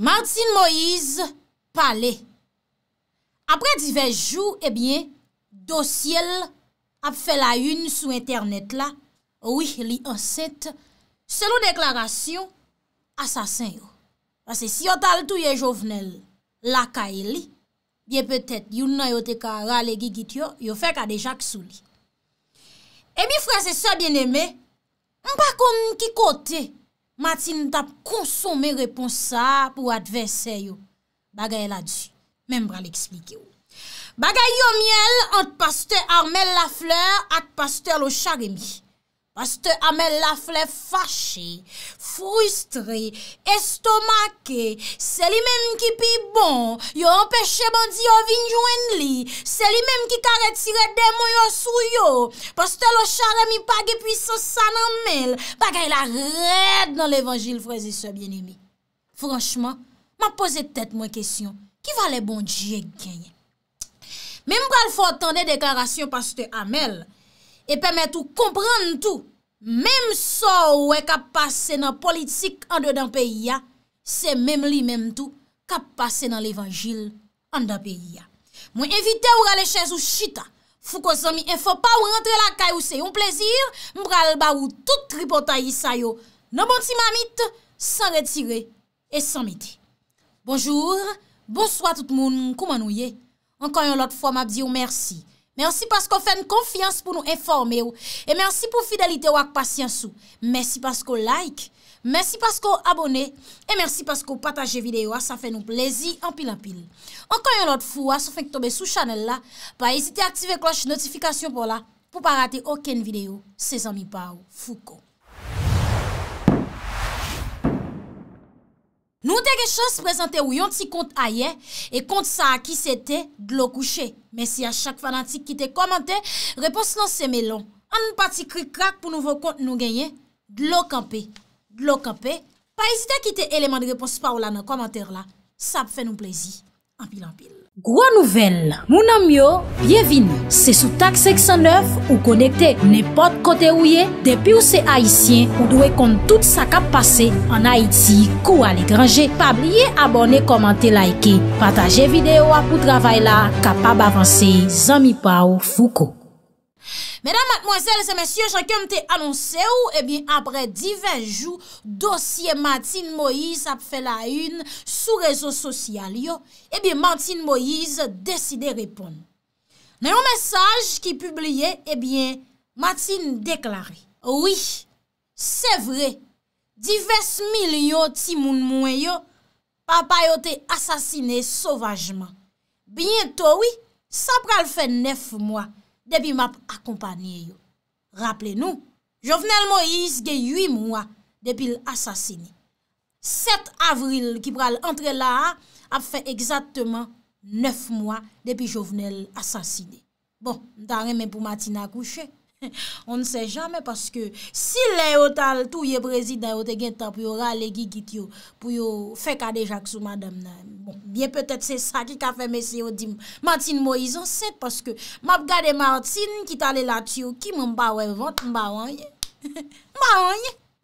Martin Moïse palè. Apre divez jou, ebyen, eh dosyèl ap fè la yun sou internet la, wih li ansèt, selon deklarasyon, asasèn yo. Pase si yo tal tou ye jovnel laka e li, biye petèt yon nan yote ka rale gigit yo, yo fè ka dejak sou li. Ebyen eh frasè sa byen emè, mpa kon ki kote, Matin tap konsome reponsa pou adverse yo. Bagay la di, menm bral eksplike yo. Bagay yo miel antpaste armel la fleur atpaste lo charemi. Pastè Amèl la flè fache, frustre, estomake, sè li mèm ki pi bon, yo empèche bandi yo vinjouen li, sè li mèm ki karetire demoy yo sou yo, pastè lo chare mi page pwisos sa nan mèl, bagay la rèd nan l'évangil fwèzi sou bienimi. Franchman, m'a pose tèt mwen kesyon, ki va le bandi ye genye? Mèm kwa l'fotande deklarasyon pastè Amèl, E pemet ou kompren tout. Mem so ou e kap pase nan politik an de dan peyi ya, se mem li mem tout kap pase nan levajil an da peyi ya. Mwen evite ou gale chez ou chita. Fou ko zomi enfo pa ou rentre la kay ou se yon plezir, mbral ba ou tout ripota yi sayo. Nan bonti mamit, san retire et san mite. Bonjour, bonsoit tout moun kouman ou ye. Ankan yon lot fwa map diyo mersi. Mersi pasko fè n konfians pou nou informe ou. E mersi pou fidelite ou ak pasyans ou. Mersi pasko like. Mersi pasko abone. E mersi pasko pataje vide ou. A sa fè nou plezi anpil anpil. Ankanyan lot fou ou a sou fèk tobe sou chanel la. Pa ezite aktive kloche notifikasyon pou la. Pou pa rate oken vide ou. Se zan mi pa ou. Fou kon. Nou teke chans prezante ou yon ti kont aye, e kont sa a ki se te glokouche. Mesi a chak fanatik ki te komante, repos nan seme lon. An nou pati krik krak pou nou vokont nou genye, glokampe, glokampe. Pa isite ki te eleman de repos pa ou la nan komante la. Sa ap fe nou plezi. Ampil ampil. Gwa nouvel, mounan myo, byevini, se sou tak 609 ou konekte nepot kote ou ye, depi ou se Haitien, ou dwe kont tout sa kap pase an Haiti kou alekranje. Pabliye abone, komante, laike, pataje videyo apou travay la, kapab avanse, zami pa ou fuko. Medan matmwazèl se mèsyè, chakèm te anonsè ou, ebyen eh apre divè jou, dosye Matin Moïse ap fè la yun sou rezo sosyal yo, ebyen eh Matin Moïse deside repon. Nè yon mèsaj ki publye, ebyen eh Matin deklare, oui, sè vre, divès milyon timoun mwen yo, papa yo te asasine sovajman. Bientò, oui, sa pral fè nef mwa. Depi map akompanyen yo. Raple nou, Jovenel Moïse gen 8 mwa depi l'assasini. 7 avril ki pral entre la, ap fè exactement 9 mwa depi Jovenel l'assasini. Bon, nta remen pou matina kouche. On ne se jame paske si le otal tou ye prezident yo te gen tan pou yo ralegi git yo pou yo fekade jak sou madame nan. Bon, bien petet se sa ki ka fe mesye yo di Martin Moïse anset paske map gade Martin ki tale la tiyo ki mbawen vant mbawen ye.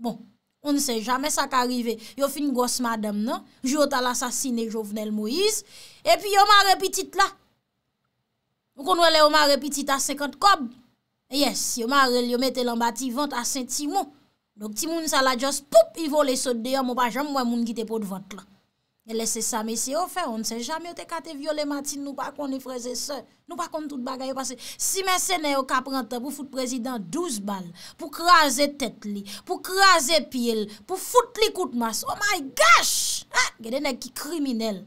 Bon, on ne se jame sa ka rive yo fin gos madame nan, jo otal asasine jovenel Moïse. E pi yo man repitit la. Ou konwele yo man repitit a 50 kobb. Yes, yo ma rel yo mette lan ba ti vant a Saint Timon. Dok Timon sa la joss, poup, yi vole sot de yon, mou pa jam mwen moun gite pot vant la. Me lese sa, me se ofen, on se jam yo te kate viole matin, nou pa koni freze se. Nou pa koni tout bagay yo pase. Si mense ne yo kap rentan pou foute prezident 12 bal, pou kraze tet li, pou kraze pil, pou foute li koute mas. Oh my gosh! Ah, gede ne ki kriminel.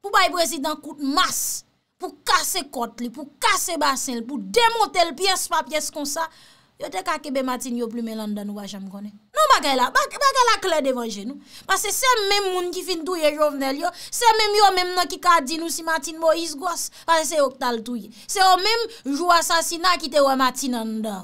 Pou bay prezident koute mas. pou kase kot li, pou kase basen li, pou demote li piyes pa piyes kon sa, yo te kakebe matin yo plume landa nou wajam kone. Nou bagay la, bagay la kle devanje nou. Pase se mèm moun ki fin touye jovnel yo, se mèm yo mèm nan ki ka din ou si matin Moïse gwas, pase se yo ktal touye. Se yo mèm jou asasina ki te wè matin landa.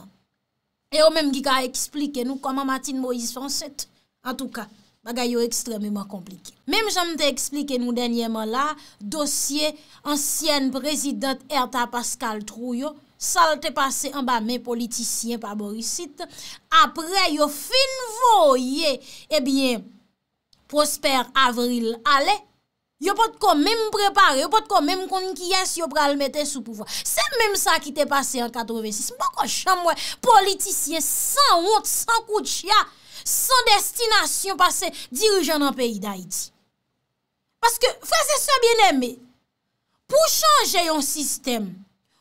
E yo mèm ki ka eksplike nou kama matin Moïse fonset. An tou ka. Bagay yo ekstremement komplike. Mem janm te eksplike nou denyeman la, dosye, ansyen prezident Erta Pascal Trouyo, sal te pase en ba me politisyen pa borisite, apre yo finvoye, ebyen, Prosper Avril Ale, yo pot kon mem prepare, yo pot kon mem konkiyes yo pral mette sou pouvan. Se menm sa ki te pase en 86, bako chanmwe, politisyen san wote, san koutchia, San destinasyon pa se dirujan an peyi da iti. Paske, fwese se bien eme, pou chanje yon sistem,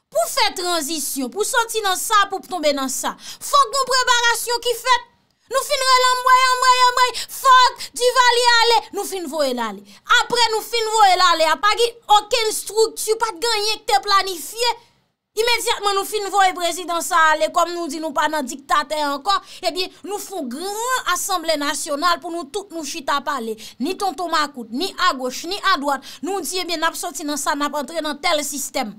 pou fe tranzisyon, pou santi nan sa, pou tombe nan sa, fwak nou prebarasyon ki fet, nou fin vwe lan mwayan mwayan mwayan, fwak di vali ale, nou fin vwe lale. Apre nou fin vwe lale, apage, oken struktu pat ganyen ki te planifiye. imediatman nou fin voye prezidansan ale, kom nou di nou pa nan diktate ankon, ebi eh nou fon gran asemble nasyonal pou nou tout nou chita pale, ni tonton makout, ni a goch, ni a doan, nou di ebi eh nap soti nan sa, nap antre nan tel sistem.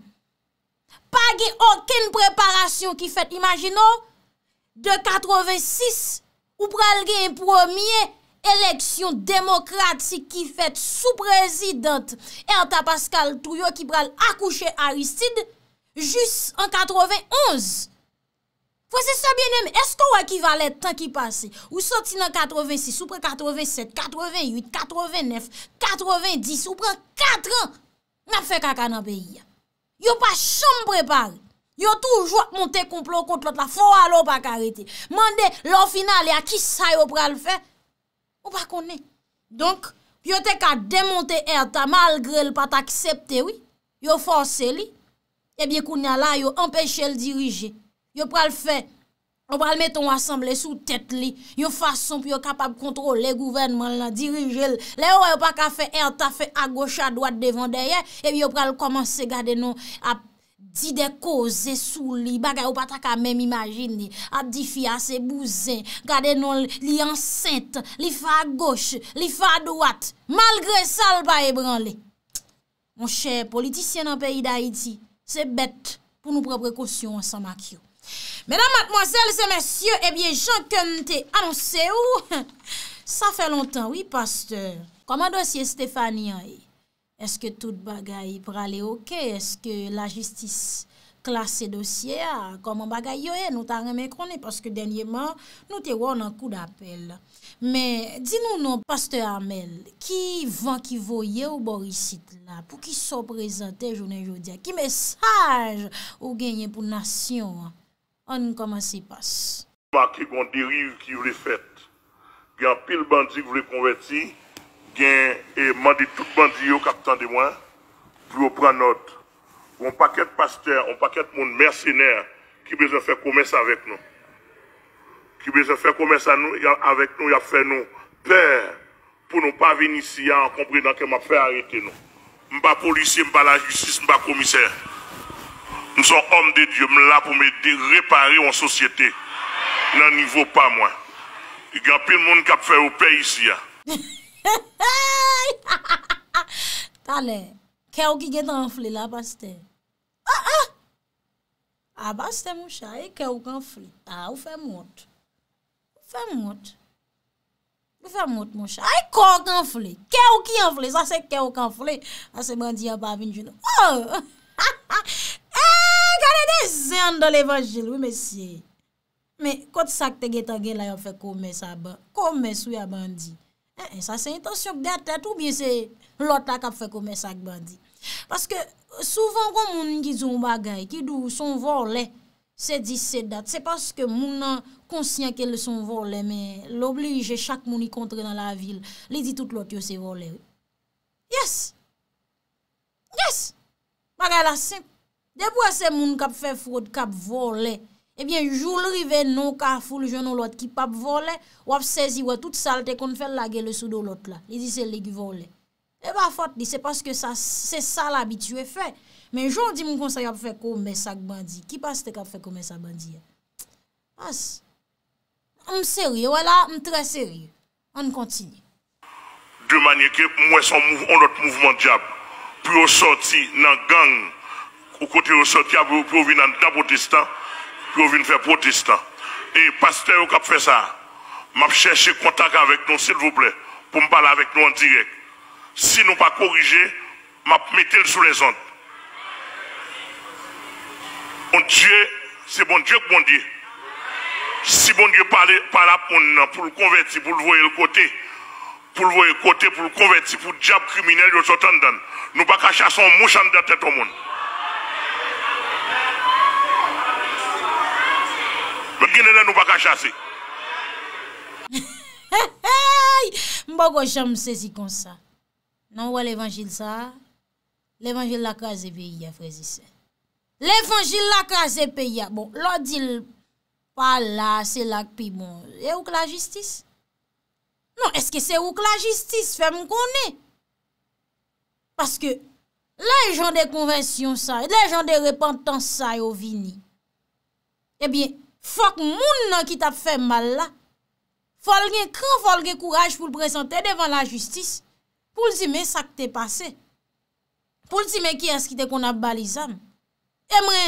Page orken preparasyon ki fet, imagino, de 86, ou pral ge yon promye eleksyon demokratik ki fet sou prezidant, e anta Pascal Trouillot ki pral akouche Aristide, Jus an katroven onz. Fwese se bienem, esko wak i valet tan ki pase? Ou soti nan katroven sis, ou pre katroven set, katroven yut, katroven nef, katroven dis, ou pre katroven katran. N ap fe kaka nan beyi ya. Yo pa chan pre pare. Yo toujwa monte komplo kont lot la, fwa lo pa karete. Mande lo final, ya ki sayo pral fe? Ou pa kone? Donk, yo te ka demonte erta, malgre l pat aksepte wii, yo fwase li, Ebyè kounya la yo empèche l dirije. Yo pral fè. Yo pral meton asemble sou tèt li. Yo fason pou yo kapab kontrole gouverneman la dirije l. Le yo wè yo pa ka fè e an ta fè a goche a dwat devan deye. Ebyè eh yo pral komanse gade nou ap di de koze sou li. Baga yo pa tak a mèm imagine li. Ap di fia se bouzen. Gade nou li ansente. Li fa a goche. Li fa a dwat. Malgre sal pa e bran li. Mon chè politisyen an peyi da iti. Se bet pou nou pre prekosyon an sa makyo. Medan matmoazel, se mesye, ebyen, eh jankan te anonse ou? Sa fe lontan, oui, pasteur. Koman dosye Stefania e? Eske tout bagay prale oke? Eske la jistis klas se dosye a? Koman bagay yo e? Nou ta reme krone, paske denye man nou te wan an kou da apel. Men, di nou nou Pasteur Amel ki vankivoye ou borisit la pou ki so prezante jounen joudia ki mesaj ou genye pou nasyon an, an koman se yi pas? Mwen akè gwen derive ki vle fèt, gen pil bandi k vle konweti, gen e mandi tout bandi yo kap tande mwen, pou yo pranot. Mwen pakèt Pasteur, mwen pakèt moun mersenèr ki bezè fè koumes avèk nou. ki beje fè koumè sa nou, ya avèk nou, ya fè nou, pè, pou nou pa veni si ya, an komprè nan ke m ap fè arète nou. M ba polisye, m ba la jutsis, m ba komisè. M son om de diyo, m la pou m edè repare ou an sosyete. La nivou pa mwen. I gè apèl moun k ap fè ou pè isi ya. Tane, kè ou ki gen tanfli la, bastè? A, ah, a! Ah! A, ah, bastè moun chay, e kè ou kanfli? A, ou fè moun tè. Fè mout. Fè mout moun chè. Ay kòk anflè. Kèw ki anflè. Sa se kèw anflè. Ah, sa se bandi yon pa vin joun. Oh! Ha! Ha! Eh, ha! Hey! Kare de zèn de l'evangil. Oui, messie. Me, kòt sak te getan gen la yon fè koumè sa ban. Koumè sou ya bandi. Eh, eh. Sa se intasyon gata. Tout bi se lota kap fè koumè sa koumè sa koumè sa koumè sa koumè sa koumè sa koumè sa koumè sa koumè sa koumè sa koumè sa koumè sa koumè sa Sè di sè dat, sè paske moun an konsyen kelle son vole, mè l'oblige chak moun y kontre nan la vil, li di tout lot yo se vole. Yes! Yes! Bagay la sè, debwa sè moun kap fè fwod kap vole, ebyen joul rive nou ka fwol joun nou lot ki pap vole, wap sezi wè tout salte kon fè lage le sou do lot la, li di sè le gu vole. Eba fote di, sè paske sa, sè sa la bitu e fè, Men joun di moun konsey ap fè kou mè sak bandi. Ki pas te kap fè kou mè sak bandi ya? As, m sè rye wè la, m trè sè rye. An kontinye. De manye ke m wè son mouv, an lot mouvman di ap. Pyo sorti nan gang. O kote yo sorti ap, pyo vi nan dapotista. Pyo vi nfè protestan. E pas te yo kap fè sa. Map chèche kontak avèk nou sè l voup lè. Pou m pal avèk nou an direk. Si nou pa korije, map metèl sou lè zon. Bon bon bon si bon die, si bon die kou bon die, si bon die para pou l'konverti, pou l'voye l'kote, pou l'voye l'kote, pou l'konverti, pou djab krimine lyo sotan dan, nou baka chason mou chan de tete ton moun. Mwen gine den nou baka chase. Mwen baka chan mwen sezi kon sa. Nan wè l'evangil sa, l'evangil la kaze beyi ya frezi se. L'evangil lak a zepeya, bon, lodi l pala, se lak pi, bon, e ouk la jistis? Non, eske se ouk la jistis, fem konen? Paske, lè jan de konvensyon sa, lè jan de repentan sa yo vini. Ebyen, eh fok moun nan ki tap fem mal la. Fol gen, kran fol gen kouraj pou l presante devan la jistis, pou l zime sak te pase. Pou l zime ki askite kon ap balizam. Emre,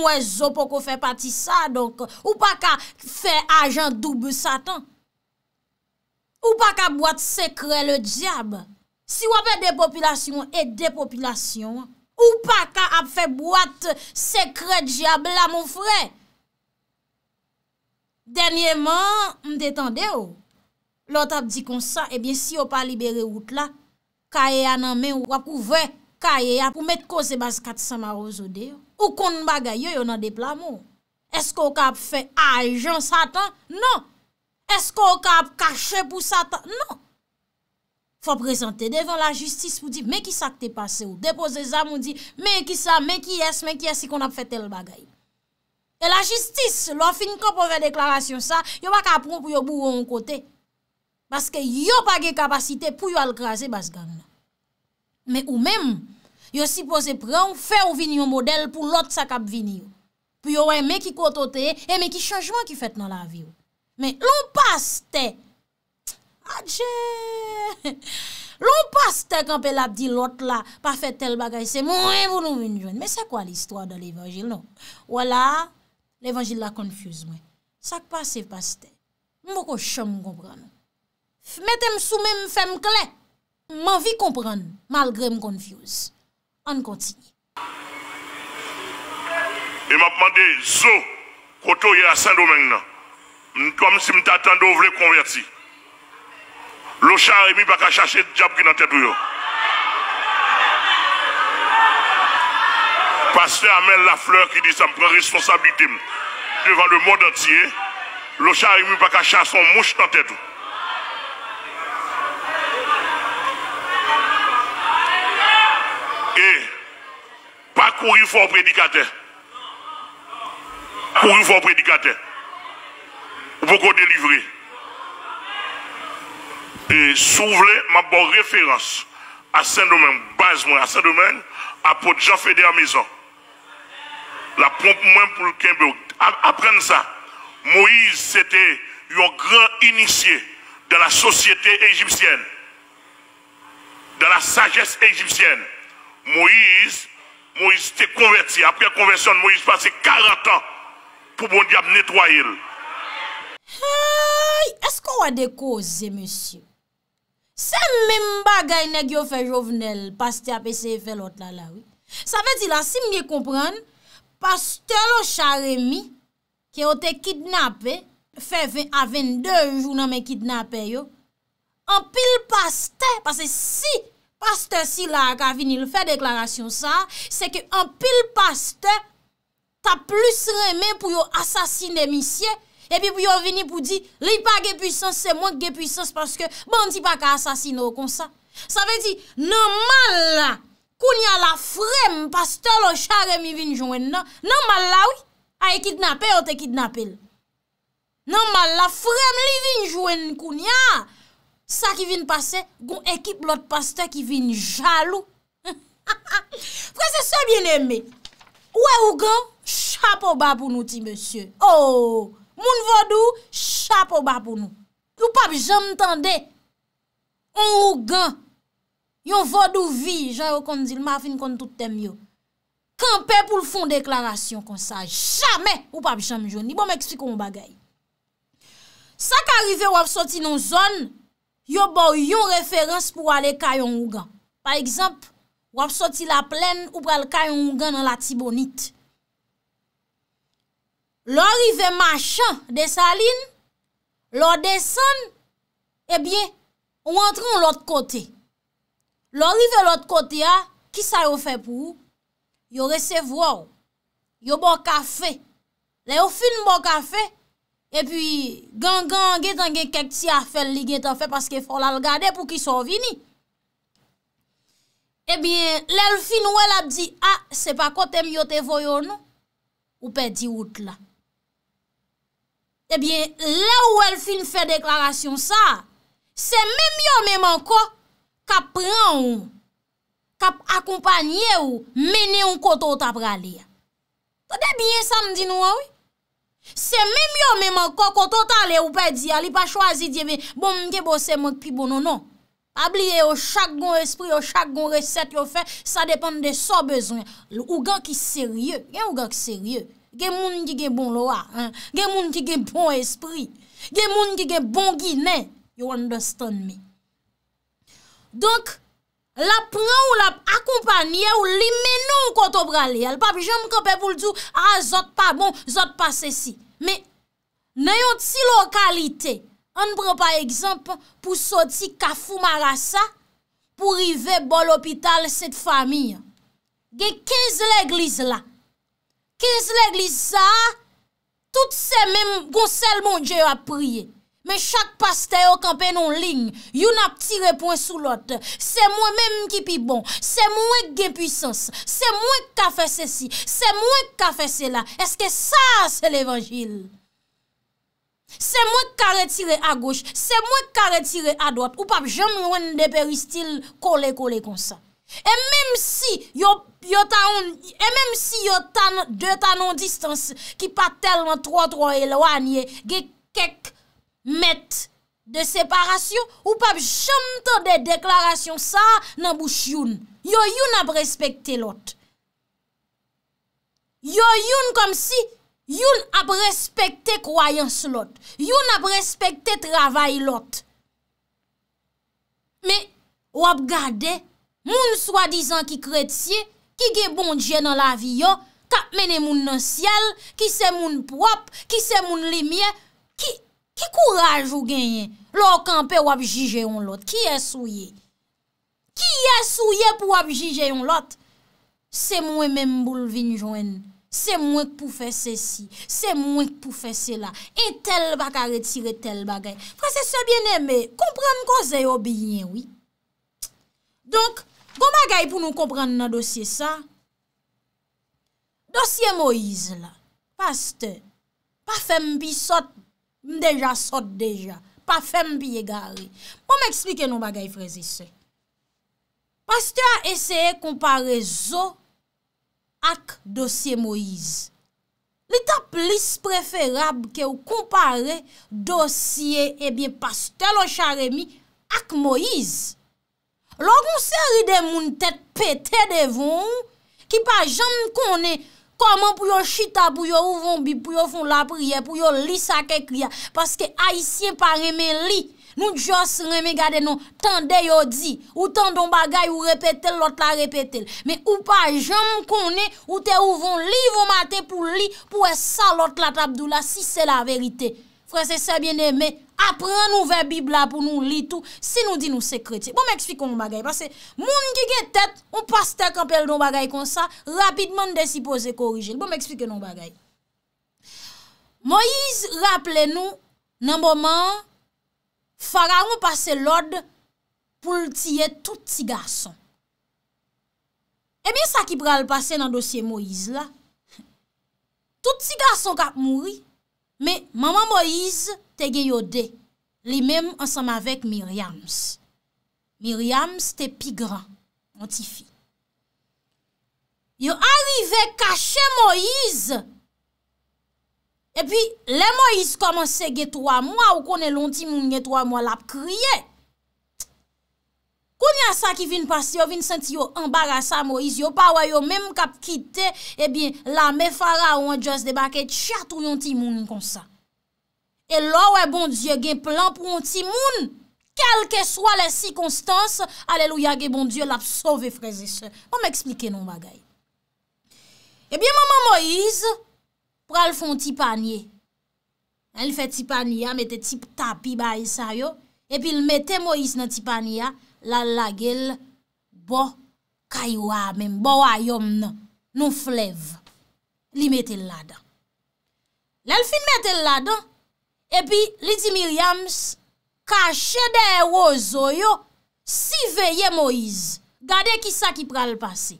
mwen zo pou ko fe pati sa, donk, ou pa ka fe ajan doube satan. Ou pa ka boate sekre le diab. Si wapen depopilasyon et depopilasyon, ou pa ka ap fe boate sekre diab la moun fre. Denye man, mwen detande yo. Lout ap di kon sa, ebyen si yo pa libere wout la, ka ye a nan men wap ouve, ka ye a pou met kosebaz kat samarozo deyo. Ou kon bagay yo yon an de plamo. Esko kap fe a ajan satan? Non. Esko kap kache pou satan? Non. Fwa prezante devan la justis pou di, men ki sa te pase ou, depose zam ou di, men ki sa, men ki es, men ki es, si kon ap fete l bagay. E la justis, lò fin ka pou re deklarasyon sa, yo wak ap proun pou yo bourou an kote. Baske yo page kapasite pou yo al krasi basgan. Men ou men moun, Yo si pose pran, fè ou vin yon model pou lot sak ap vin yon. Puyo wè mè ki koto te, mè ki chanjman ki fèt nan la vi yon. Mè, loun pas te, adjè, loun pas te kanpe la di lot la, pa fèt tel bagay, se mwen voun ou mwen jwen. Mè se kwa l'histoire de l'Evangile nou? Wè la, l'Evangile la konfuse mwen. Sak pas se pas te, mwen bo ko chan mwen kompran nou. Mè tem sou mè mwen fè mwen kle, mwen vi kompran nou, malgré mwen konfuse. an konti. E ma pman de zo koto ye asendo menk nan. M kom si m ta tando vle konverti. Lo char e mi baka chache diyab ki nan tetou yo. Pase amel la fleur ki di sa m pre responsabilite m devan de mod an tiye. Lo char e mi baka chache son mouche nan tetou. courir fort prédicateur. Courir fort prédicateur. Pour qu'on délivrer. Et soulever ma bonne référence à Saint-Domingue, base moi à Saint-Domingue, à Jean Fédé maison. La pompe moins pour le Québec. Apprendre ça. Moïse, c'était un grand initié de la société égyptienne, De la sagesse égyptienne. Moïse, Moïse te konverti apre konversyon, Moïse pase 40 an pou bon diap netwoyil. Ay, esko wade koze, monsi? Se mbem bagay ne gyo fe jovenel, paste apeseye fe lot la lawi, sa vezi la, si mwenye kompran, paste lo charemi, ki yo te kidnapè, fe a 22 jou nan men kidnapè yo, anpil paste, pase si, Pastè si la ka vinil fè deklarasyon sa, se ke an pil pastè, ta plus remè pou yo asasine misye, epi pou yo vinil pou di, li pa ge pwisans, se mwen ge pwisans, paske ban di pa ka asasine ou konsa. Sa ve di, nan mal la, koun non? ya la frem, pastè lo chare mi vinjouen nan, nan mal la ou, a e kidnapè ou te kidnapè. Nan mal la frem li vinjouen koun ya, Sa ki vin pase, goun ekip lot paste ki vin jalou. Fwe se se bien eme. Ouwe ou gan, chapo ba pou nou ti, monsye. Ou, oh, moun vodou, chapo ba pou nou. Ou papi, jan m'tande. Ou gan, yon vodou vi, jan yon kondil, ma fin kond toutem yo. Kampè pou l'fon deklarasyon kon sa. Jamè, ou papi, jan m'joni. Bo m'ekspliko yon bagay. Sa ki arrive wap soti nou zon... yo bò yon referans pou wale Kayon Ougan. Par ekzamp, wap soti la plen ou pral Kayon Ougan nan la tibonit. Lò rive machan de salin, lò desan, ebyen, ou entran lòt kote. Lò rive lòt kote a, ki sa yo fè pou? Yo resevwò, yo bò kafe, la yo fin bò kafe, E pi, gan gan gen tan gen kek ti a fe li gen ta fe, paske fol al gade pou ki sou vini. E eh bi, lèl fin ou el ap di, a, ah, se pa kote mi yo te voyo nou, ou pe di wot la. E eh bi, lèl ou el fin fe deklarasyon sa, se mèm yo mèm anko, kap pran ou, kap akompanye ou, mène ou koto ou tap rali. Kote biye san di nou a wè? Se mèm yo mèman koko totale ou pè diya li pa chwazi diyeve bon mwen ke bose mwen pi bononon. Abliye yo chak gwen espri, yo chak gwen reset yo fè, sa depen de so bezwen. Ou gen ki serye, gen ou gen ki serye. Gen mwen ki gen bon lowa, gen mwen ki gen bon espri, gen mwen ki gen bon gine, you understand me. Donk, la pran ou la akompanyen ou li menon koto brale. Papi, jom kope pou l'dou, a, zot pa bon, zot pa sesi. Me, nayon ti lokalite, an pran pa ekzamp pou soti Kafou Marassa, pou rive bol opital set fami. Ge 15 leglis la. 15 leglis sa, a, tout se men gonsel moun dje yo apriye. men chak paste yo kanpe non ling, yon ap tirepon sou lot, se mwen menm ki pi bon, se mwen gen puissance, se mwen ka fese si, se mwen ka fese la, eske sa se l'evangil? Se mwen kare tire a goch, se mwen kare tire a dot, ou pap jen mwen de peristil kole kole konsa. E menm si yo e tanon distanse, ki pa telman tro tro elwanye, gekek, Met de separasyon ou pap chante de deklarasyon sa nan bouch yon. Yo yon ap respekte lot. Yo yon kom si yon ap respekte kwayans lot. Yon ap respekte travay lot. Me wap gade, moun swadizan ki kretse, ki ge bonje nan la vi yo, kap mene moun nan siel, ki se moun prop, ki se moun limiye, Ki kouraj ou genyen? Lo okanpe wap jije yon lot. Ki yè e sou ye? Ki yè e sou ye pou wap jije yon lot? Se mwen men mboul vinjouen. Se mwen pou fè se si. Se mwen pou fè se la. E tel baka retire tel bagay. Fransese bien eme, kompranm kou zè yo biyen, oui. Donk, goma gay pou nou kompranm nan dosye sa? Dosye Moïse la. Paste. Pa fèm pi sot. m deja sot deja, pa fèm piye gari. Po m eksplike nou bagay frezise. Pasteur a eseye kompare zo ak dosye Moïse. Li ta plis preferab ke ou kompare dosye ebyen eh Pasteur lo charemi ak Moïse? Logon se ride moun tet pete devon ki pa jam konen Koman pou yon chita, pou yon ouvan bi, pou yon fon la priye, pou yon li sa ke kriye. Paske aisyen pa reme li. Nou dios reme gade nou. Tan de yon di. Ou tan don bagay ou repete lot la repete. Me ou pa jom konen ou te ouvan li. Vou mate pou li pou es sa lot la tabdou la. Si se la verite. Fwese se bieneme. apren nou ver bib la pou nou li tou, si nou di nou sekreti. Bon mè eksplike nou bagay, moun ki ge tet, moun pas tet kapel nou bagay kon sa, rapidman de si pose korijel. Bon mè eksplike nou bagay. Moïse rappele nou, nan mouman, fararon pase lode, pou l'tiye tout ti gason. Ebyen eh sa ki pral pase nan dosye Moïse la, tout ti gason kap mouri, Me, maman Moïse te ge yode, li mem ansam avek Myriams. Myriams te pi gran, mwantifi. Yo arive kache Moïse. E pi, le Moïse komanse ge 3 mwa ou konen lonti mwen ge 3 mwa lap kriye. Koun ya sa ki vin pas yo, vin sent yo embara sa Moise, yo pa woy yo menm kap kite, e eh bin la me fara ou an jas de baket, chartou yon timoun kon sa. E lo wè bon Diyo gen plan pou yon timoun, kelke swa le sikonstans, aleluya ge bon Diyo l ap sove freze se. Mwen me eksplike nou bagay. E eh bin maman Moise pral foun ti panye. El fè ti panye, mette ti tapi ba isa yo, epi l mette Moise nan ti panye ya, la la gel bo kaywa men, bo wa yon nou flev, li metel la dan. Lel fin metel la dan, epi li di Miriams, kache de wo zoyo, si veye Moise, gade ki sa ki pral pase,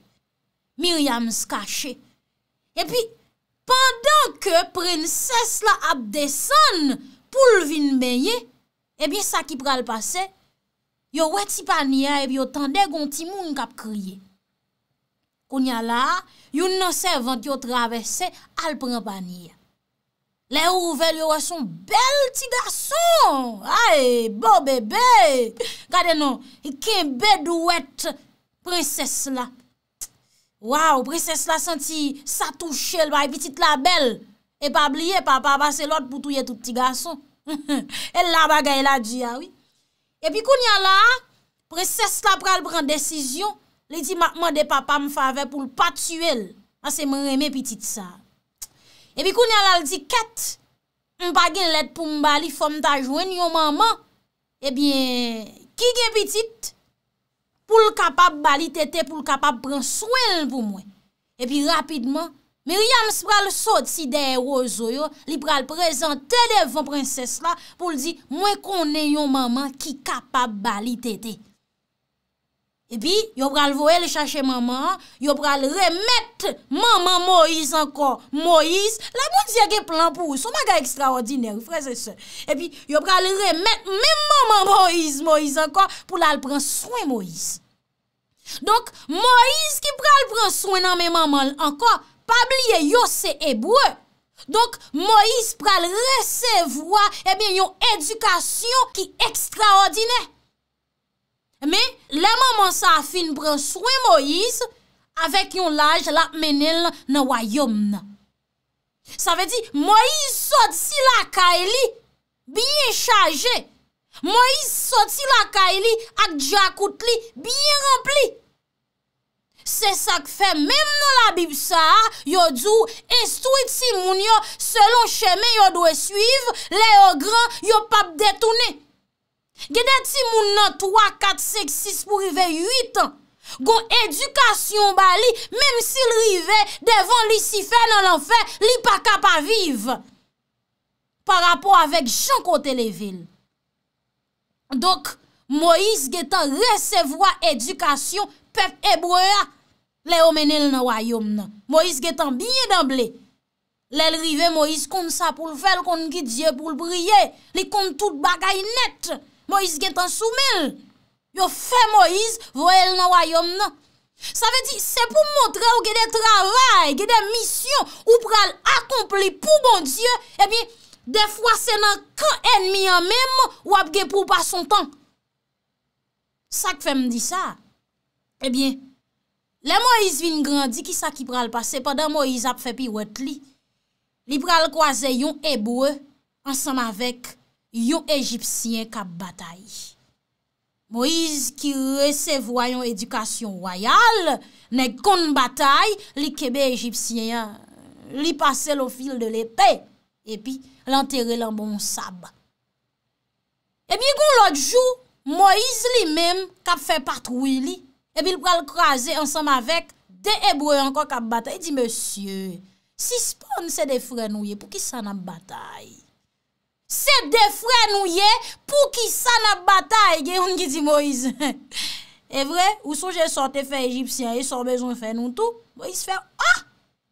Miriams kache, epi pandan ke prinses la abdesan, pou lvin beye, ebi sa ki pral pase, Yo wet si panye, ep yo tende gonti moun kap kriye. Konya la, yon nan se vent yo travese, al pran panye. Le ouvel yo wè son bel ti gason. Ae, bo bebe. Gade nou, e ke bed ou wet prenses la. Waw, prenses la senti sa touche lba, epi tit la bel. E pa bliye, pa pa pa se lot pou touye tout ti gason. E la bagay la diya, wii. Epi koun yal la, pre ses la pral pran desisyon, li di makman de papa m fave pou l patyuel, an ah, se m reme pitit sa. Epi koun yal la li di ket, m pagin let pou m bali fom ta jwen yo maman, epi eh ki gen pitit pou l kapap bali tete pou l kapap pran swel pou mwen. Epi rapidman. Meriam se pral sot si deye rozo yo, li pral prezen tedevan prinses la pou li di, mwen konen yon maman ki kapab bali tete. E pi, yo pral voe le chache maman, yo pral remet maman Moise anko. Moise, la moun diye ge plan pou ou, sou maga ekstraordiner, freze se. E pi, yo pral remet mwen maman Moise, Moise anko, pou la l pran swen Moise. Donk, Moise ki pral pran swen nan men maman anko, Pabliye yose ebwe. Donk Moïse pral resevwa eh yon edukasyon ki ekstraordinè. Men, le maman sa fin pran souwe Moïse avèk yon laj la menel nanwayom nan. Sa ve di, Moïse sot si laka e li, biye chaje. Moïse sot si laka e li ak diakout li, biye rempli. Se sak fe, mèm nan la bib sa, yo djou, estoui ti moun yo, selon cheme yo dwe suiv, le yo gran, yo pap detouni. Gede ti moun nan 3, 4, 5, 6, pou rive 8 an, gon edukasyon ba li, mèm si rive, devan li si fe nan l'anfe, li pa kap aviv pa rapo avèk chan kote le vil. Dok, Moïse getan resevwa edukasyon, pef ebwoya, le omen el nan wayom nan. Moïse gen tan biye damble. Le lrive Moïse kon sa pou l fel, kon ki dje pou l brye, li kon tout bagay net. Moïse gen tan soumel. Yo fe Moïse, vo el nan wayom nan. Sa ve di, se pou montre ou gen de travay, gen de misyon, ou pral akompli pou bon dje, e bin, defwa se nan ka enmi an mem, ou ap gen pou pa son tan. Sa ke fe mdi sa, e bin, Le Moïse vin grandi ki sa ki pral pase, padan Moïse ap fe pi wet li, li pral kwaze yon eboe, ansan avèk yon egipsyen kap batay. Moïse ki resevwayon edukasyon wayal, ne kon batay, li kebe egipsyen, li pase lo fil de lepe, epi lanterre lanbon sab. Epi yon lot jou, Moïse li men kap fe patrou li, e bil pral kraze ansam avek de ebrey ankon kap bata. E di, monsye, si spon se defre nouye pou ki san ap bata. Se defre nouye pou ki san ap bata, e gen yon ki di Moise. E vre, ou so jen sote fe egyptian, e sor bezon fe nou tout, bo yis fe, ah,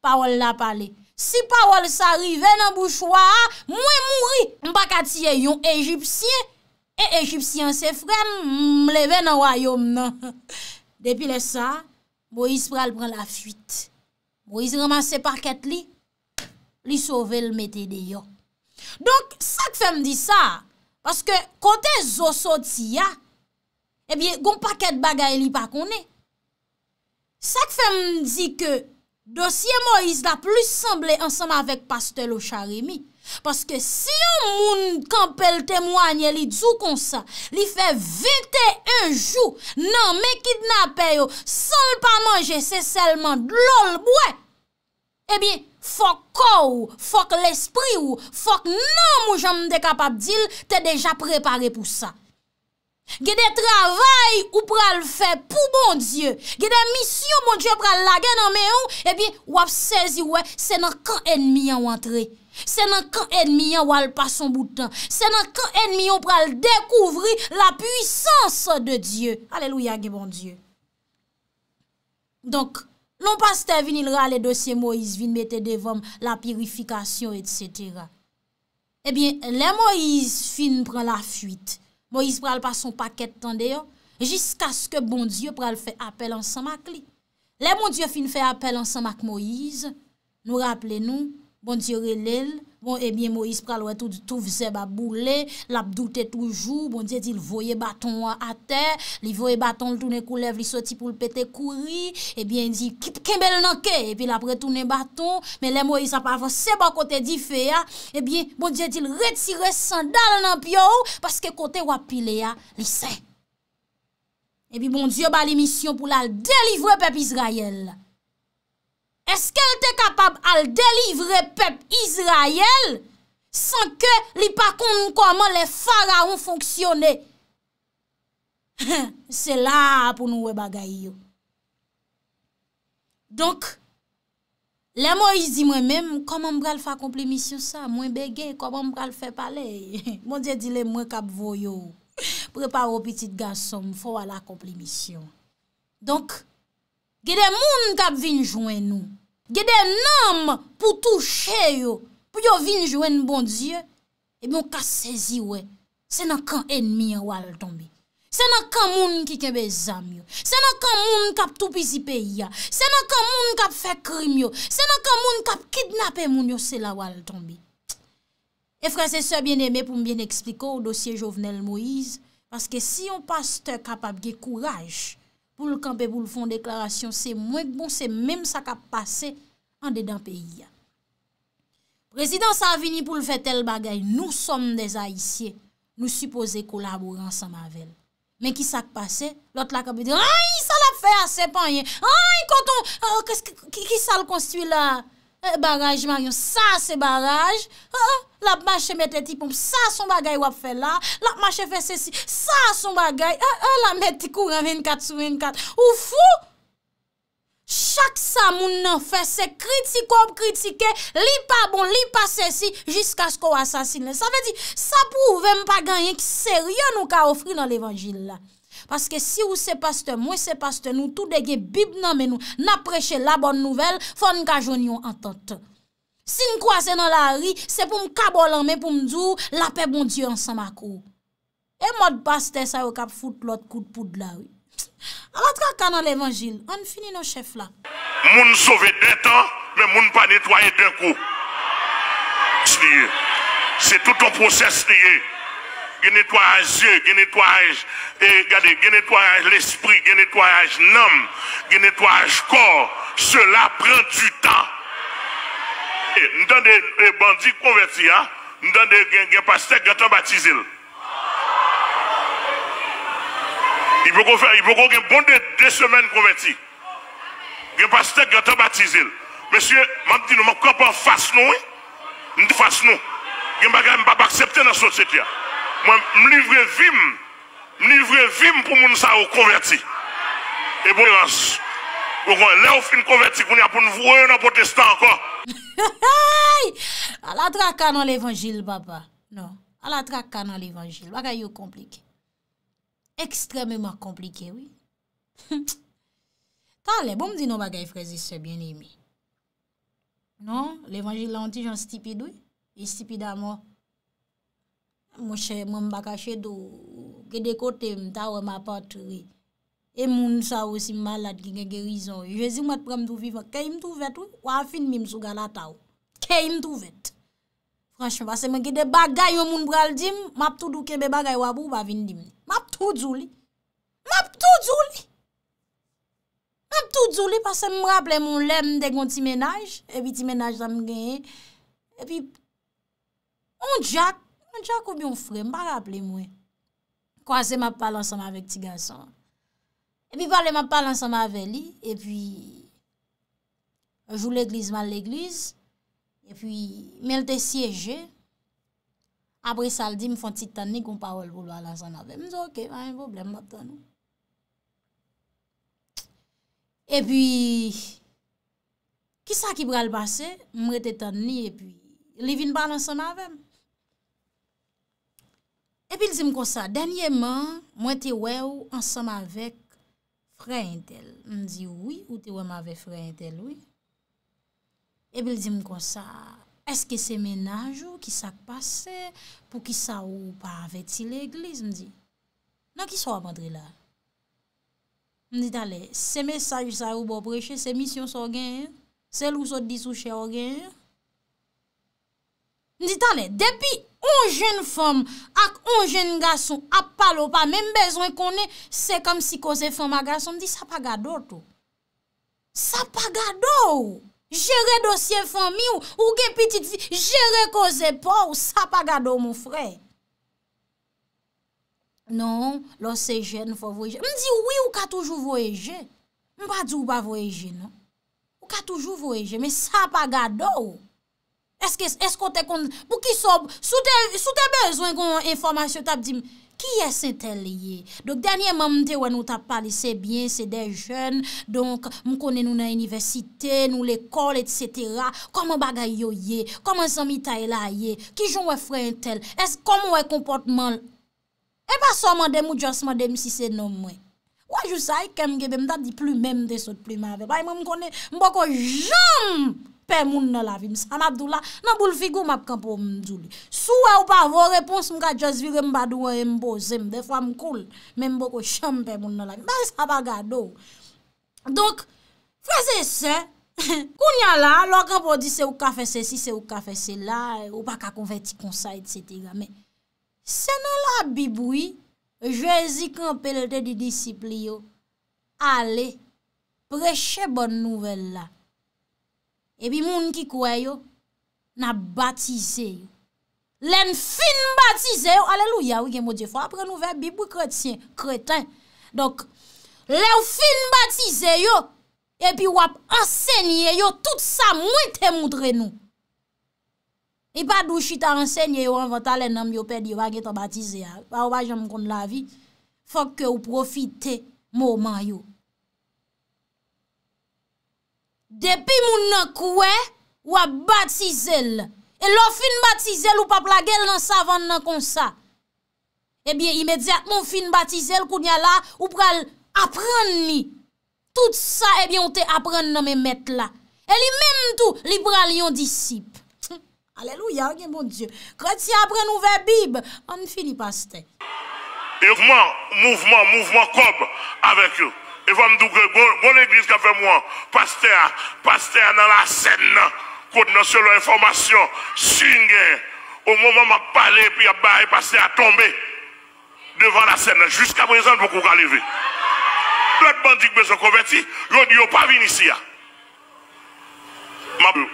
pawol la pale. Si pawol sa rive nan bouchwa, mwen mouri mbakatiye yon egyptian, e egyptian se frem mleve nan rayom nan. Depi le sa, Moïse pral pran la fuit. Moïse ramase paket li, li sove l mette eh de yo. Donk sak fem di sa, paske kote zoso ti ya, ebyen goun paket bagay li pa konen. Sak fem di ke dosye Moïse la plus semble ansama vek pastel ou charemi, Paske si yon moun kampel temwanyen li dzou kon sa, li fe 21 e jou nan me kidnapè yo, san l pa manje, se selman lol bwe, e bin fok kou, fok l espri ou, fok nan mou jan mde kapap dil, te deja prepare pou sa. Gede travay ou pral fe pou bon Diyo, gede misyon bon Diyo pral lage nan me ou, e bin wap sezi we, se nan kan enmi yon wantre. Se nan kan enmi yon wal pa son boutan Se nan kan enmi yon pral Dekouvri la puissance De Diyo Aleluya ge bon Diyo Donk, non pas te vinil ra Le dosye Moise vin mette devom La pirifikasyon etc Ebyen, le Moise Fin pral la fuit Moise pral pa son paket tan deyon Jiska sk bon Diyo pral fe apel An san mak li Le bon Diyo fin fe apel an san mak Moise Nou rappele nou Bon diyo relèl, bon ebyen eh Moïse pral wè tou di touf zè ba bou lè, l ap doutè toujou, bon diyo di l voye baton wè a tè, li voye baton l toune kou lèv li soti pou l pète kouri, ebyen eh di kèmè l nanke, ebyen apre toune baton, men lè Moïse ap avansè ba kote di fè ya, ebyen eh bon diyo di l retire sèndal nan piyo ou, paske kote wapile ya, li sè. Ebyen bon diyo ba li misyon pou la delivre pep Israel. Eske el te kapab al delivre pep Izrayel san ke li pa kon konman le faraon fonksyonne? Se la pou nou we bagay yo. Donk, le mo yi di mwen men, koman mbra l fa komplimisyon sa? Mwen bege, koman mbra l fe pale? Mwen di di le mwen kap voyo. Prepar ou pitit ganson, mfo wala komplimisyon. Donk, gede moun kap vinjwen nou, gede nam pou touche yo, pou yo vinjwen bon diyo, e bon ka sezi we, se nan kan enmi yo wal ton bi, se nan kan moun ki kebe zam yo, se nan kan moun kap toupisi pe ya, se nan kan moun kap fe krim yo, se nan kan moun kap kidnap e moun yo se la wal ton bi. E fran se se bien eme pou m bien expliko ou dosye jovenel Moise, paske si yon pastor kapap ge koujaj, pou l'kanpe pou l'fon deklarasyon se mwenk bon se menm sa ka pase an dedan peyi ya. Prezident sa avini pou l'fe tel bagay, nou som des a isye, nou suppose kolaboran sa mavel. Men ki sa ka pase, lot la kape de, ayy sa la fe asepanyen, ayy koton, ki sa l'konstuit la? Eh, baraj maryon, sa se baraj, oh, oh, la ap mache mette tipon, sa son bagay wap fe la, oh, la ap mache fe sesi, sa son bagay, la mette kou 24 sou 24. Ou fou, chak sa moun nan fese, kritiko ou kritike, li pa bon, li pa sesi, jiska sko ou asasine. Sa ve di, sa pou ve mpa ganyen ki se ryo nou ka ofri nan l'Evangile la. Paske si ou sepaste mwen sepaste nou, tou degye bib nan men nou, nan preche la bon nouvel, fon ka joun yon antante. Sin kwa se nan la ri, se pou m kabolan men pou m djou, la pe bon djou ansan makou. E mod paste sa yo kap foute lot koute poud la ri. A batra kanan l'evangil, an fini nou chef la. Moun sove den tan, men moun pa netwaye den kou. Sliye, se tout an proses sliye. gen nettoyage yeux, gen nettoyage, et eh, regardez, gen nettoyage l'esprit, gen nettoyage l'âme, gen nettoyage corps. Cela prend du temps. Et eh, nous avons des eh, bandits convertis, hein? nous avons des pasteurs qui ont baptisé. Il faut qu'on il faut qu'on ait bon de deux semaines convertis. Un pasteur qui ont baptisé. Monsieur, je dis, nous ne pas en face nous. Nous face nous. Je ne pas accepter dans la société. Hein? M livre vim, m livre vim pou moun sa ou konverti. E bon yans. Gokon, le ou fin konverti koun ya pou m vwoye na potestan akwa. A la traka nan l evanjil, baba. Non, a la traka nan l evanjil. Waka yon komplike. Ekstremement komplike, oui. Kale, bon m di nou waka yon frezi sebyen imi. Non, l evanjil la onti jan stipid, oui. Yon stipid amon. Mwen mbakache do Gede kote mtawe ma patri E moun sa wosi malat Ginge gerizon Jezi mwen pramdou viva Kèy mtou vet ou Wafin mim sou gala tau Kèy mtou vet Franschman vase mwen gede bagay O moun bral dim Map toutou kèmbe bagay wabou Wabin dim Map toutou li Map toutou li Map toutou li Pase mwen rapple moun lem Dè gwen ti menaj E pi ti menaj dam genye E pi On jak jako byon fre, mba rapple mwe. Kwa se mba palansan avèk ti gason. E pi pale mba palansan avè li, e pi jou l'eglize man l'eglize, e pi mèl te siyeje, apre saldi mfon titan ni kon pa wèl boulwa lansan avèm. Ok, mwen yon voblèm mwen ton. E pi ki sa ki pral basè? Mwen te tan ni, e pi li vin palansan avèm. Epi li zim kon sa, danyeman, mwen te wew ansam avek frey entel. M di, oui, ou te wem avek frey entel, oui. Epi li zim kon sa, eske se menaj ou, ki sak pase, pou ki sa ou pa aveti l'eglis, m di. Nan ki sa wapandre la? M di, tale, se mesaj sa ou bo breche, se misyon sa ou gen, se lou sa di sou che ou gen. M di, tale, depi! Un jen fom ak un jen gason ap pale ou pa, menm bezwen konen, se kam si koze fom a gason, mdi sa pa gado tou. Sa pa gado ou. Jere dosye fom mi ou, ou gen pitit fi, jere koze pou, sa pa gado ou moun frey. Non, lò se jen fom voyeje. Mdi oui, ou ka toujou voyeje. Mba di ou ba voyeje, non? Ou ka toujou voyeje, me sa pa gado ou. Eske, eskote kon, pou ki sob, sou te, sou te bezwen kon informasyon tap di, ki es entel ye? Dok, denye mam mte wè nou tap pali, se bien, se de jen, donk, mkone nou na universite, nou l'ekol, et setera, koman bagay yo ye, koman sami tay e la ye, ki joun wè fre entel, eskoman wè komportman, epa soman de mou jasman de msi se nomwe. Wajousa e kem gebe, mta di plume mte sot plume ave, bay mkone, mboko jombe, pe moun nan la vim, sanap dou la, nan bou l figou map kan pou mdou li, sou e ou pa avon repons, mka jazvire mba dou e mbo zem, defwa mkoul, men mbo ko chanm pe moun nan la, ba yi sa baga dou, donk, prese se, kou nyan la, lwa kan pou di se ou kafe se si, se ou kafe se la, ou pa ka konve ti konsa, et cetera, se nan la biboui, jwe zi kan pelte di disipli yo, ale, prese bon nouvel la, Epi moun ki kwe yo, na batize yo. Len fin batize yo, aleluya, wike mwote fwa, apre nou ve, bibwi kreten. Dok, len fin batize yo, epi wap enseye yo, tout sa mwen te mwotre nou. I pa dou chita enseye yo, an vata len nam yo pedi, wak eto batize yo, wak wajan mkond la vi, fok ke ou profite mwoman yo. Depi moun nan kwe, wap batizel. E lo fin batizel ou pap la gel nan savan nan konsa. Ebyen imediat moun fin batizel kou nya la, ou pral apren ni. Tout sa ebyen ou te apren nan men met la. E li men mtou, li pral yon disip. Aleluya, gen bon Diyo. Kwa ti apren ouve bib, an fin li pastè. Evman, mouvman, mouvman kob avèk yo. Et vous me dire que bon, l'église qui a fait moi, pasteur, pasteur dans la scène, quand hein, nous information, singe au moment où je parle, puis le pasteur a tombé devant la scène. Jusqu'à présent, beaucoup qu'on lever. L'autre bandit qui sont convertis, Je ne suis pas venir ici. Hein.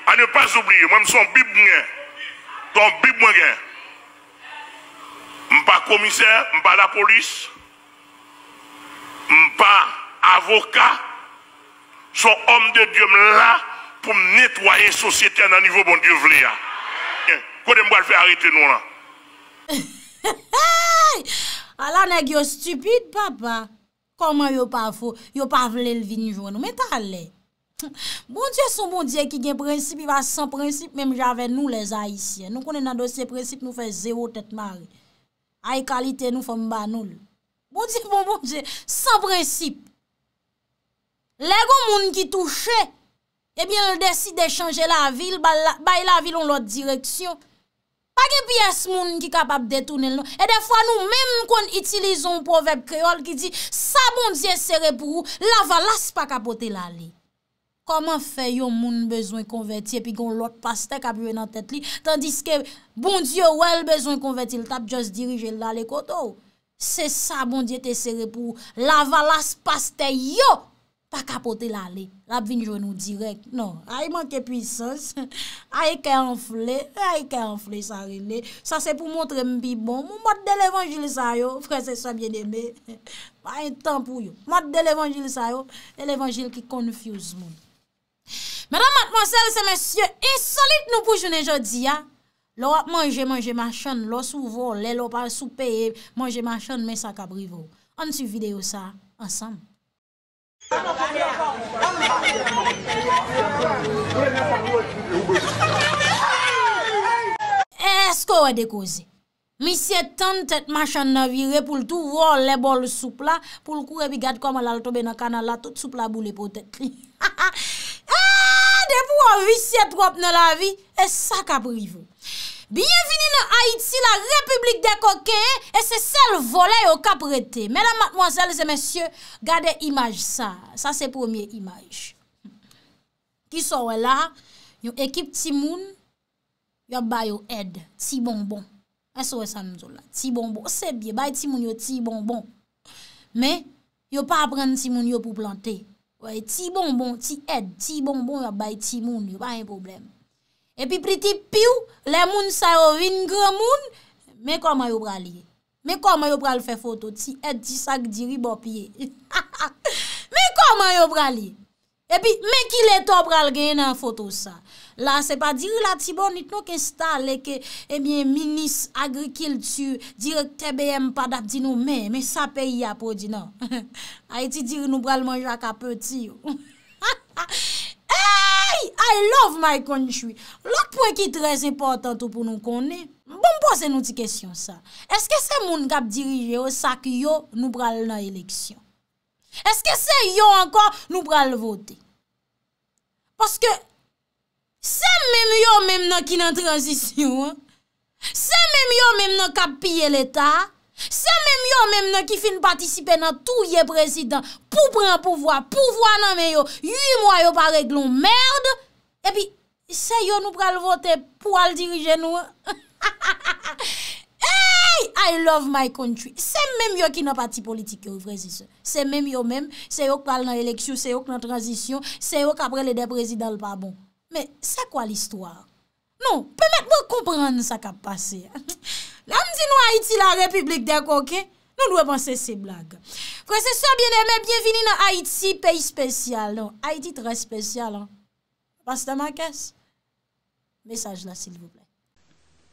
À ne pas oublier, moi, je suis un bible. Ton bible, je ne suis pas commissaire, je ne suis pas la police, je ne suis pas avoka, son om de diem la, pou m netwaye sosyete nan nivou bon die vle ya. Kou de m wal fè arite nou la? Alan e gyo stupide, papa. Koman yo pa vle l vini vre nou? Meta ale. Bon die son bon die ki gen prinsip, y va san prinsip, mem jave nou les haisyen. Nou konen nan dosye prinsip, nou fè zèro tèt mare. Hay kalite nou fè m ban nou. Bon die, bon bon die, san prinsip, Le goun moun ki touche, ebyen eh l de si de chanje bon la vil, bay la vil on lot direksyon. Pa ge piyes moun ki kapap detounel non. E defwa nou menm kon itilizon pouveb kreol ki di, sa bondye sere pou la valas pa kapote la li. Koman fe yon moun bezon konverti epi goun lot paste kapye nan tet li, tandis ke bondye wèl bezon konverti l tap just dirije la li koto. Se sa bondye te sere pou la valas paste yo. pa kapote lale, rap vin jounou direk, non, ay manke pwisans, ay ke anfle, ay ke anfle sarine, sa se pou montre mbi bon, mou mat de levangil sa yo, prese sa mjeneme, pa yon tan pou yo, mat de levangil sa yo, levangil ki konfuse moun. Mwenan mat mwansel, se mwen sye insolite nou pou jounen jodi ya, lor ap manje, manje manchon, lor souvo, lè lor pal soupe, manje manchon, mwen sa kabrivo, an su videyo sa, ansam. E sko wè de koze? Mi siye tan tet machan na vire pou l tou vwa le bol soupla pou l koure bi gad koman la l tobe na kanala tout soupla boule pou tet. Ah, de pou wè vi siye trop nan la vi e sa ka privou. Bienveni nan Haïti la Republik de Koke E se sel vole yo kap rete Mèdam matmoazèl se mèsyè Gade imaj sa Sa se premier imaj Ki sowe la Yon ekip timoun Yo bayo ed Ti bonbon Sebiye bayi timoun yo ti bonbon Mè yo pa apren timoun yo pou plante Ti bonbon ti ed Ti bonbon yo bayi timoun Yo bayi probleme E pi priti piw, le moun sa yo vin gre moun, me koman yo bral ye? Me koman yo bral fe foto ti et ti sak di ri bop ye? Me koman yo bral ye? E pi me ki le to bral genye nan foto sa? La se pa diri la ti bon it nou ke stale ke ebyen minis, agrikiltu, direk TBM padap di nou men, me sa peyi apodi nan. Ay ti diri nou bral manja ka pe ti yo. I love my country Lòk pou ekit tres importantou pou nou konè Bon pose nou ti kesyon sa Eske se moun kap dirije ou sak yo nou pral nan eleksyon Eske se yo ankon nou pral vote Paske se mèm yo mèm nan ki nan transisyon Se mèm yo mèm nan kap piye l'Etat Se menm yo menm non, nan ki fin patisipe nan tou ye prezident pou pren pouvoi, pouvoi nan men yo, yu mwa yo pa reglon merd, epi se yo nou pral vote pou al dirije nou. Hey, I love my country. Se menm yo ki nan pati politik yo vrezi se. Se menm yo menm, se yo ki pral nan eleksyon, se yo ki nan tranzisyon, se yo ki apre le de prezident l pa bon. Men, se kwa l istwa? Non, pemet mwen kompran sa kap pase. La m di nou Haiti la republik de akonke, nou nou e panse se blague. Kwa se so bieneme, bienveni nan Haiti, peyi spesyal nou. Haiti tre spesyal an. Pasta ma kes. Mesaj la sil vou blague.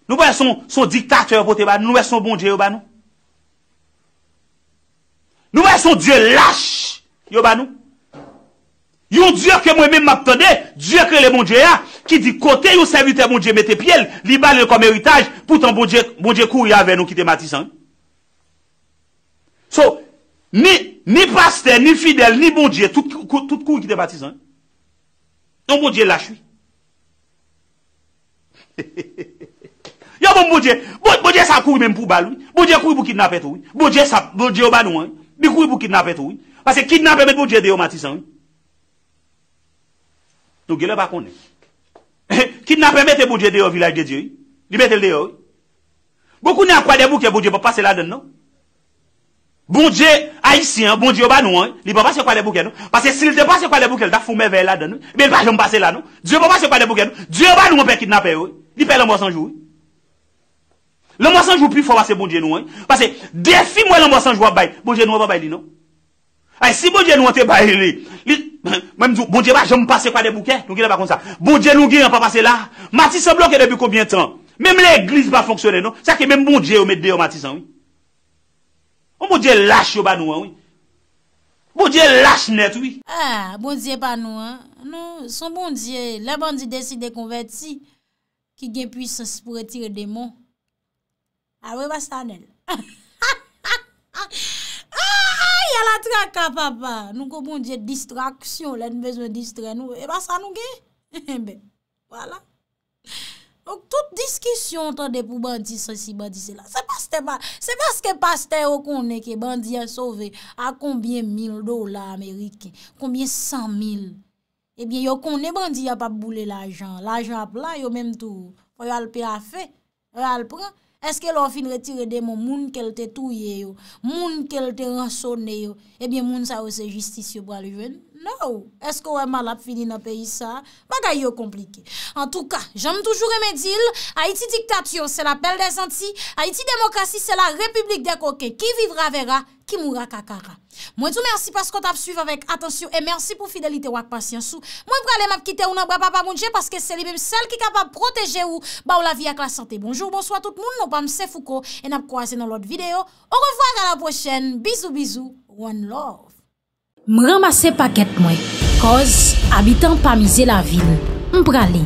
Nou wè son diktat che wè pote ban, nou wè son bonje yo ban nou. Nou wè son die lâche yo ban nou. Yon die ke mwen mè m ap tade, die ke le bonje ya. ki di kote yo servite moun je mette pyele, li bale kon meritage, pou ton moun bon je kouye ave nou ki te matisan. So, ni paste, ni fidel, ni moun je, tout kouye ki te matisan. Non moun je la choui. Yo moun bon, bon moun je, moun je sa kouye men pou bale ou, moun je kouye pou kidnap etoui, moun je sa, moun je yo banou an, mi kouye pou kidnap etoui, pa se kidnap etoui moun je de yo matisan. Nou gile bakonnen. Kitnape mette bouje de yo vilaje de diyo yi. Li mette l de yo yi. Boku ni a kwa de bouke bouje pa pase la den nou. Bouje aisyen, bouje oba nou yi. Li pa pase kwa de bouke nou. Pase sil te pase kwa de bouke, la fume ve la den nou. Li pa jom pase la nou. Diyo pa pase kwa de bouke nou. Diyo oba nou mwen pe kitnape yo yi. Li pe l mwosanjou yi. L mwosanjou pi fwa mwose bouje nou yi. Pase defi mwen l mwosanjou wap bayi. Bouje nou wap bayi di nou. Ay si bouje nou ante bayi li, li... Mwen mdou, bon diye ba, jom pase kwa de bouke? Nou gè la pa kon sa. Bon diye nou gè, an pa pase la? Matisse se bloke debi konbien tan? Mèm lè, glis pa fonksyonè, non? Sa ki mèm bon diye ou mè dey o Matisse, an, oui? Ou oh, bon diye lâche yo ba nou, an, oui? Bon diye lâche net, oui? Ah, bon diye pa nou, an. Nou, son bon diye, la bandi desi de konverti, ki gen pwis se spwotire de mon. Awe, ah, wastanel. Ya la traka papa Nou komon diye distraksyon Lèn bezwen distre nou E ba sa nou ge Ebe Wala Donc tout diskisyon Tande pou bandi se si bandi se la Se baske baske Se baske baske O konen ke bandi a sove A konbien mil dola amerike Konbien san mil Ebyen yo konen bandi a pa boule la jan La jan ap la yo menm tou O yal pe a fe O yal pren Eske lor fin retire demo moun kel te touye yo, moun kel te ransone yo, ebyen moun sa ose justis yo ba li ven? No, eske wè mal ap fini na peyi sa? Baga yo komplike. En touka, jame toujou remedil, Haiti diktasyon se la pelle de zanti, Haiti demokrasi se la republik de koke, ki vivra vera? Kimura Kakara. Mwen tou mersi paskot ap suiv avèk. Atensyon e mersi pou fidelite wak pasyansou. Mwen pralè m ap kite ou nan bababa mounje paske seli bèm sel ki kapab proteje ou ba ou la vi ak la sante. Bonjour, bonsoit tout moun. Non pa mse fouko. En ap kwa se nan lot videyo. Ou revoar a la pochèn. Bizou, bizou. One love. M ramase paket mwen. Koz, abitan pa mize la vil. M pralè.